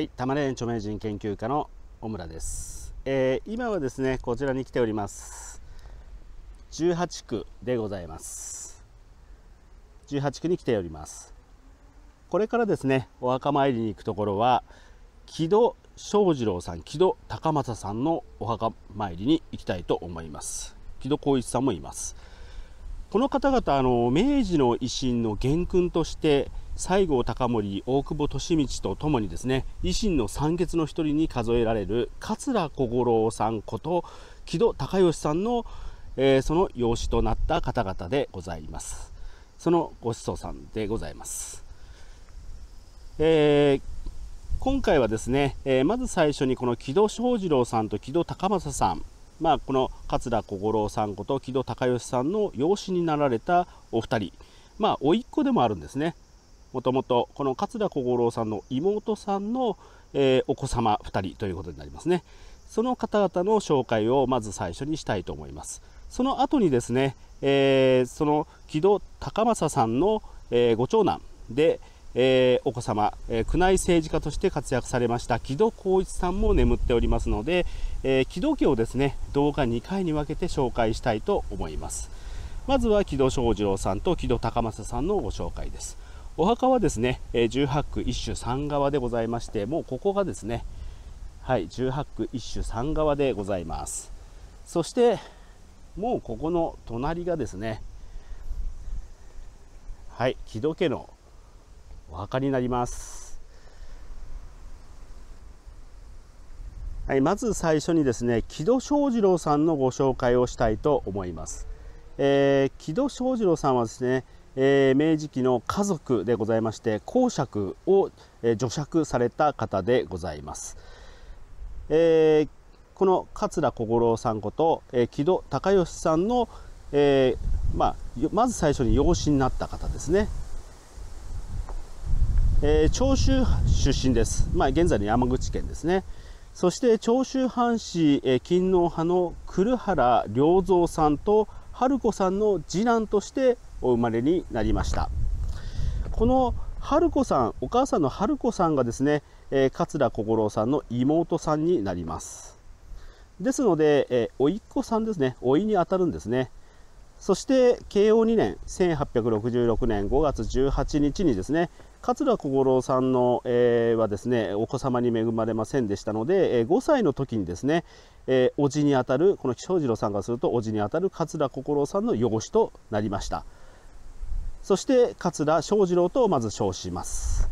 はい、玉ね著名人研究家の小村です、えー、今はですねこちらに来ております18区でございます18区に来ておりますこれからですねお墓参りに行くところは木戸翔二郎さん木戸高政さんのお墓参りに行きたいと思います木戸浩一さんもいますこの方々あの明治の維新の元勲として西郷隆盛大久保利通とともにですね維新の三傑の一人に数えられる桂小五郎さんこと木戸孝允さんの、えー、その養子となった方々でございますそのご子孫さんでございます、えー、今回はですね、えー、まず最初にこの木戸正二郎さんと木戸孝正さんまあ、この桂小五郎さんこと木戸孝允さんの養子になられたお二人、まあ、甥っ子でもあるんですね。もともとこの桂小五郎さんの妹さんの、えー、お子様2人ということになりますね。その方々の紹介をまず最初にしたいと思います。その後にですね、えー、その木戸高政さんの、えー、ご長男で、えー、お子様、え宮内政治家として活躍されました木戸浩一さんも眠っておりますので、え木戸家をですね動画2回に分けて紹介したいと思いますまずは木戸正二郎さんと木戸高政さんのご紹介ですお墓はですね、え18区一種三側でございまして、もうここがですね、はい、18区一種三側でございます。そして、もうここの隣がですね、はい、木戸家のお墓になります。はい、まず最初にですね、木戸正二郎さんのご紹介をしたいと思います。えー、木戸正二郎さんはですね、えー、明治期の家族でございまして公爵を、えー、除爵された方でございます、えー、この桂小五郎さんこと、えー、木戸孝義さんの、えーまあ、まず最初に養子になった方ですね、えー、長州出身です、まあ、現在の山口県ですねそして長州藩士、えー、勤皇派の栗原良三さんと春子さんの次男としてお生まれになりましたこの春子さんお母さんの春子さんがですね、えー、桂小五郎さんの妹さんになりますですので、えー、おいっ子さんですねおいにあたるんですねそして慶応2年1866年5月18日にですね桂小五郎さんの、えー、はですねお子様に恵まれませんでしたので、えー、5歳の時にですね、えー、おじにあたるこの庄次郎さんがするとおじにあたる桂小五郎さんの養子となりました。そして桂正次郎とまず称します、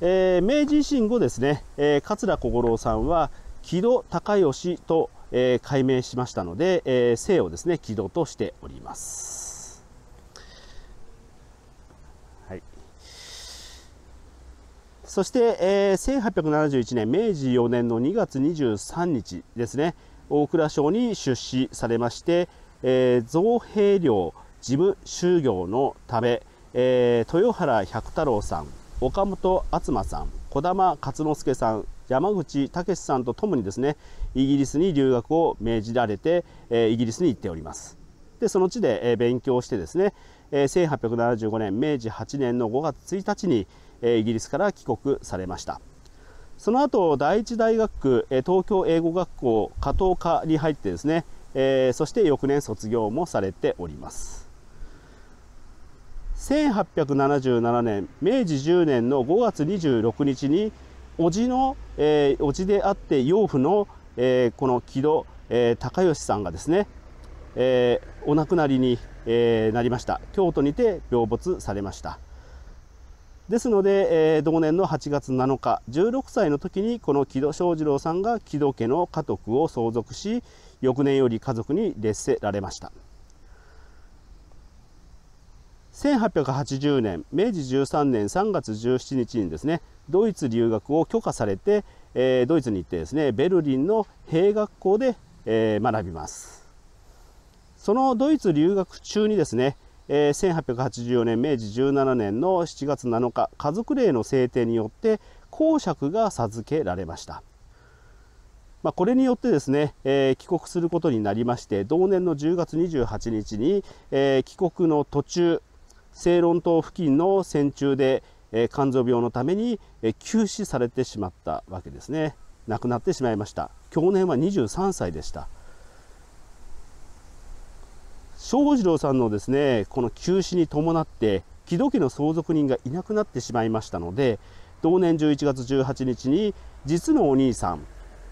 えー、明治維新後ですね、えー、桂小五郎さんは木戸孝義と、えー、改名しましたので、え姓をですね木戸としておりますはいそして、えー、1871年明治4年の2月23日ですね大蔵省に出資されまして、えー、造幣寮事務就業のため、えー、豊原百太郎さん、岡本敦馬さん、児玉勝之助さん、山口武さんとともにですね、イギリスに留学を命じられて、えー、イギリスに行っております。で、その地で、えー、勉強してですね、えー、1875年、明治8年の5月1日に、えー、イギリスから帰国されました。その後、第一大学区、えー、東京英語学校加藤科に入ってですね、えー、そして翌年卒業もされております。1877年明治10年の5月26日に叔父の、えー、叔父であって養父の、えー、この木戸、えー、高義さんがですね、えー、お亡くなりに、えー、なりました京都にて病没されましたですので、えー、同年の8月7日16歳の時にこの木戸正二郎さんが木戸家の家督を相続し翌年より家族に列せられました1880年明治13年3月17日にですねドイツ留学を許可されて、えー、ドイツに行ってですねベルリンの兵学校で、えー、学びますそのドイツ留学中にですね、えー、1884年明治17年の7月7日家族令の制定によって公爵が授けられましたまあ、これによってですね、えー、帰国することになりまして同年の10月28日に、えー、帰国の途中正論島付近の線中で、えー、肝臓病のために、えー、急死されてしまったわけですね亡くなってしまいました去年は23歳でした正次郎さんのですねこの急死に伴って木戸家の相続人がいなくなってしまいましたので同年11月18日に実のお兄さん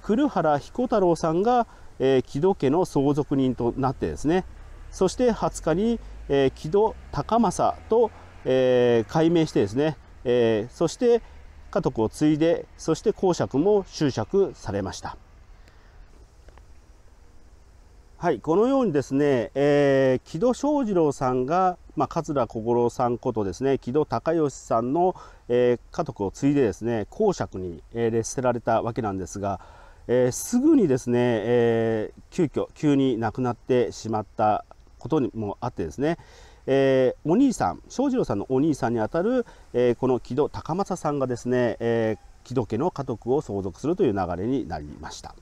来原彦太郎さんが、えー、木戸家の相続人となってですねそして20日にえ木戸高政と、え改名してですね、えそして家督を継いでそして公爵も執爵されました。はい、このようにですね、えー、木戸正二郎さんが、まあ、桂小五郎さんことですね木戸孝義さんの、えー、家督を継いでですね公爵に、えー、列せられたわけなんですが、えー、すぐにですね、えー、急遽急に亡くなってしまったことにもあってですね、えー、お兄さん庄次郎さんのお兄さんにあたる、えー、この木戸高政さんがですね、えー、木戸家の家督を相続するという流れになりました。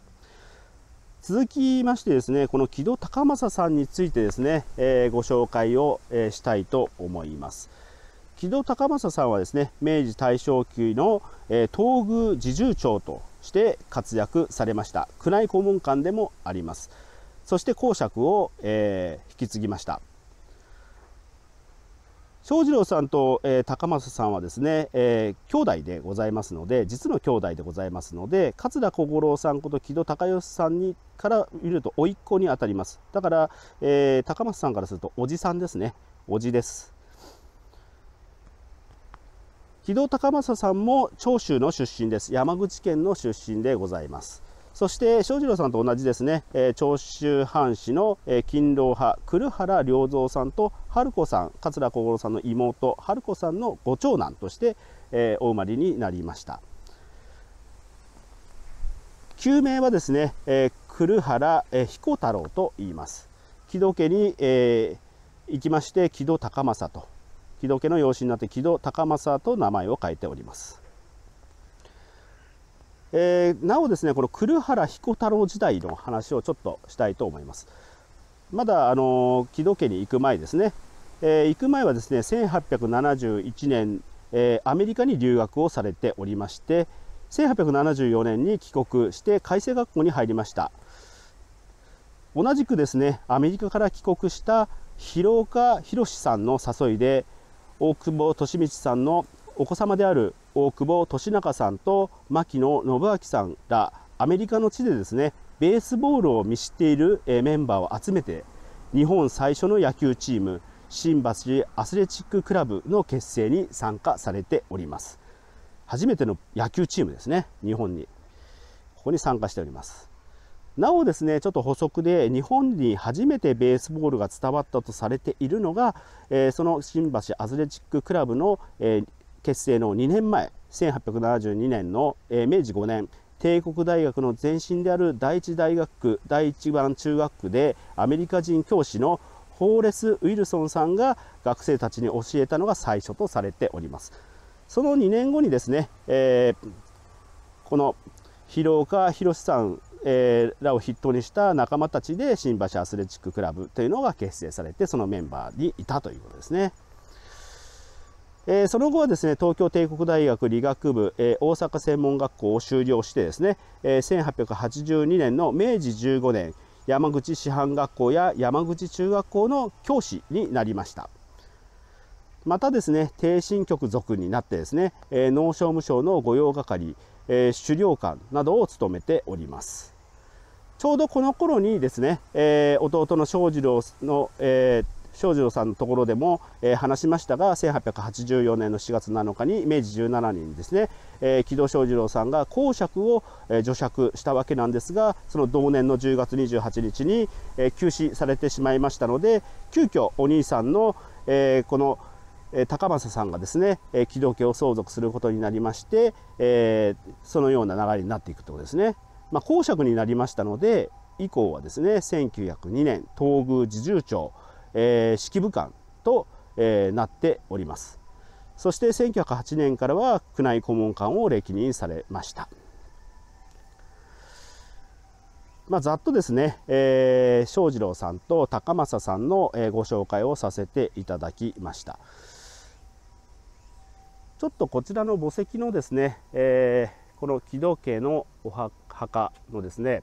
続きましてですね、この木戸高政さんについてですね、えー、ご紹介を、えー、したいと思います。木戸高政さんはですね、明治大正期の、えー、東宮侍従長として活躍されました。宮内公問官でもあります。そして公爵を、えー、引き継ぎました翔士郎さんと、えー、高政さんはですね、えー、兄弟でございますので実の兄弟でございますので桂小五郎さんこと木戸孝義さんにから見ると甥っ子にあたりますだから、えー、高政さんからするとおじさんですねおじです木戸孝正さんも長州の出身です山口県の出身でございますそして庄次郎さんと同じですね、えー、長州藩士の、えー、勤労派黒原良三さんと春子さん桂小五郎さんの妹春子さんのご長男として、えー、お生まれになりました旧名はですね、えー、黒原、彦太郎と言います木戸家に、えー、行きまして木戸高政と木戸家の養子になって木戸高政と名前を変えておりますえー、なおですね、この栗原彦太郎時代の話をちょっとしたいと思います。まだ、あの木戸家に行く前ですね、えー、行く前はですね、1871年、えー、アメリカに留学をされておりまして、1874年に帰国して改正学校に入りました。同じくですね、アメリカから帰国した広岡博さんの誘いで、大久保利光さんのお子様である大久保利中さんと牧野信明さんらアメリカの地でですねベースボールを見知っているメンバーを集めて日本最初の野球チーム新橋アスレチッククラブの結成に参加されております初めての野球チームですね日本にここに参加しておりますなおですねちょっと補足で日本に初めてベースボールが伝わったとされているのが、えー、その新橋アスレチッククラブの、えー、結成の2年前1872年の、えー、明治5年帝国大学の前身である第一大学区第一番中学区でアメリカ人教師のホーレス・ウィルソンさんが学生たちに教えたのが最初とされておりますその2年後にですね、えー、この広岡博さん、えー、らを筆頭にした仲間たちで新橋アスレチッククラブというのが結成されてそのメンバーにいたということですね。えー、その後はですね、東京帝国大学理学部、えー、大阪専門学校を修了してですね、えー、1882年の明治15年、山口師範学校や山口中学校の教師になりました。またですね、帝神局属になってですね、えー、農商務省の御用係、えー、狩猟官などを務めております。ちょうどこの頃にですね、えー、弟の正次郎の、えー、庄次郎さんのところでも、え話しましたが1884年の4月7日に明治17年にですね、え木戸庄次郎さんが公爵を、え除爵したわけなんですがその同年の10月28日に、え休止されてしまいましたので急遽お兄さんの、えこの高政さんがですね、え木戸家を相続することになりまして、えそのような流れになっていくということですね。まあ、公爵になりましたので以降はですね1902年東宮侍従長えー、指揮武官と、えー、なっておりますそして1908年からは宮内顧問官を歴任されました、まあ、ざっとですね、えー、正次郎さんと高政さんの、えー、ご紹介をさせていただきましたちょっとこちらの墓石のですね、えー、この木戸家のお墓のですね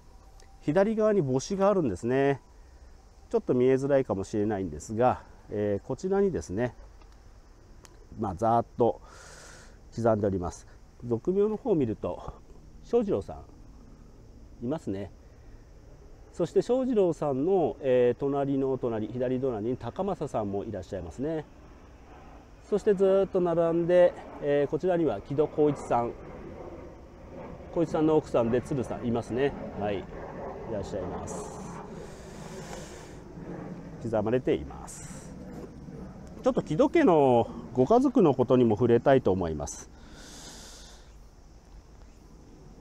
左側に墓誌があるんですねちょっと見えづらいかもしれないんですが、えー、こちらにですね、まあ、ざーっと刻んでおります。俗名の方を見ると、翔士郎さん、いますね。そして翔士郎さんの、えー、隣の隣、左隣に高政さんもいらっしゃいますね。そしてずっと並んで、えー、こちらには木戸浩一さん、浩一さんの奥さんで鶴さん、いますね。はい、いらっしゃいます。刻まれていますちょっと木戸家のご家族のことにも触れたいと思います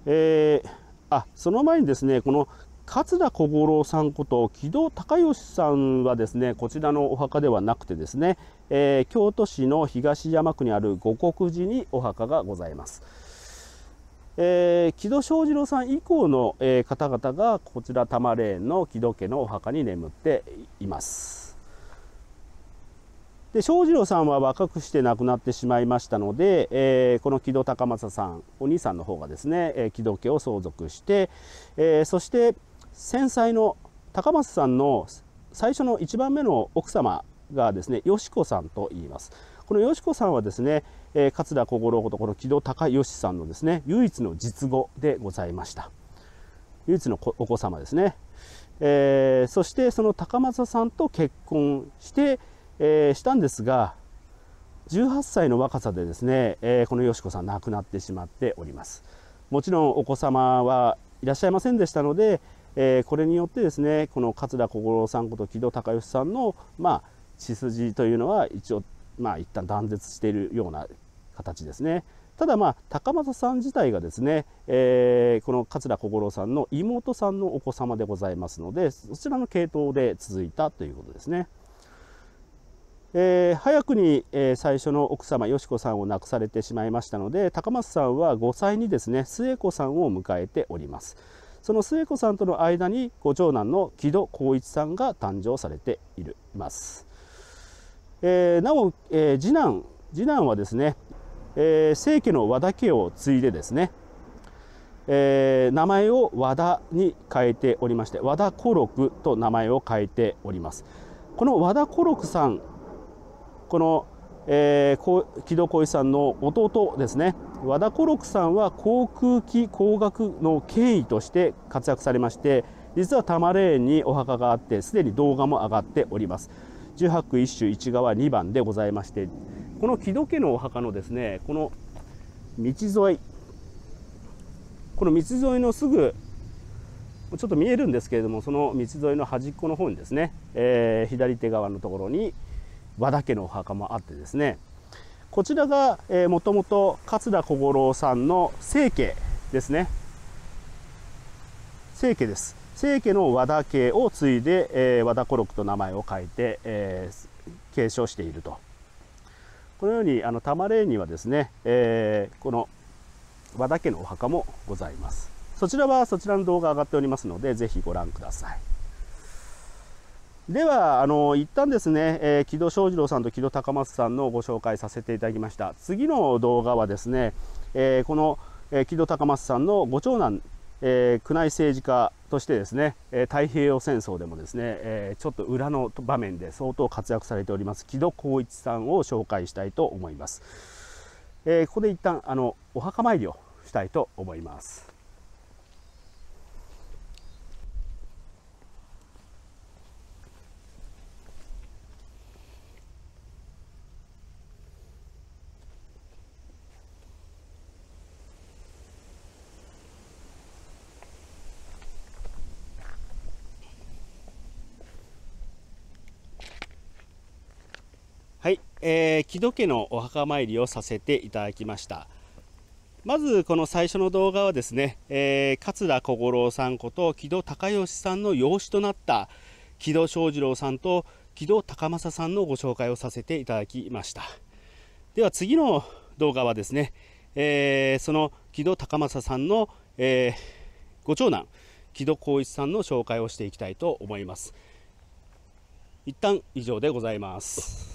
えー、あその前にですねこの桂小五郎さんこと木戸孝義さんはですねこちらのお墓ではなくてですね、えー、京都市の東山区にある五国寺にお墓がございます。えー、木戸正二郎さん以降の、えー、方々がこちら多摩霊園の木戸家のお墓に眠っています。で正二郎さんは若くして亡くなってしまいましたので、えー、この木戸高政さんお兄さんの方がですね、えー、木戸家を相続して、えー、そして戦災の高正さんの最初の1番目の奥様がですねよしこさんと言います。このよしこさんはですね、えー、桂小五郎ことこの木戸孝義さんのですね、唯一の実語でございました。唯一のお子様ですね。えー、そしてその高政さんと結婚して、えー、したんですが、18歳の若さでですね、えー、このよしこさん亡くなってしまっております。もちろんお子様はいらっしゃいませんでしたので、えー、これによってですねこの桂小五郎さんこと木戸孝義さんの、まあ、血筋というのは一応まあ、一旦断絶しているような形ですね。ただまあ高松さん自体がですね、えー、この桂小五郎さんの妹さんのお子様でございますのでそちらの系統で続いたということですね。えー、早くに、えー、最初の奥様よし子さんを亡くされてしまいましたので高松さんは5歳にですね末子さんを迎えております。その末子さんとの間にご長男の木戸光一さんが誕生されています。えー、なお、えー、次男次男はですね、えー、清家の和田家を継いでですね、えー、名前を和田に変えておりまして和田小六と名前を変えておりますこの和田小六さんこの、えー、木戸浩一さんの弟ですね和田小六さんは航空機工学の権威として活躍されまして実は多摩霊園にお墓があってすでに動画も上がっております十八一種一側2番でございまして、この木戸家のお墓のですね、この道沿い、この道沿いのすぐ、ちょっと見えるんですけれども、その道沿いの端っこの方にですね、えー、左手側のところに和田家のお墓もあってですね、こちらが、えもともと桂小五郎さんの生家ですね。生家です。清家の和田家を継いで、えー、和田コロと名前を変えて、えー、継承していると。このようにあの玉霊にはですね、えー、この和田家のお墓もございます。そちらはそちらの動画上がっておりますので、ぜひご覧ください。では、あの一旦ですね、えー、木戸翔二郎さんと木戸高松さんのご紹介させていただきました。次の動画はですね、えー、この、え木戸高松さんのご長男えー、宮内政治家としてですね、え太平洋戦争でもですね、えちょっと裏の場面で相当活躍されております木戸浩一さんを紹介したいと思います、えここで一旦あのお墓参りをしたいと思いますえー、木戸家のお墓参りをさせていただきました。まずこの最初の動画はですね、えー、桂小五郎さんこと木戸孝義さんの養子となった木戸正二郎さんと木戸孝政さんのご紹介をさせていただきましたでは次の動画はですね、えー、その木戸孝政さんの、えー、ご長男木戸浩一さんの紹介をしていきたいと思います一旦以上でございます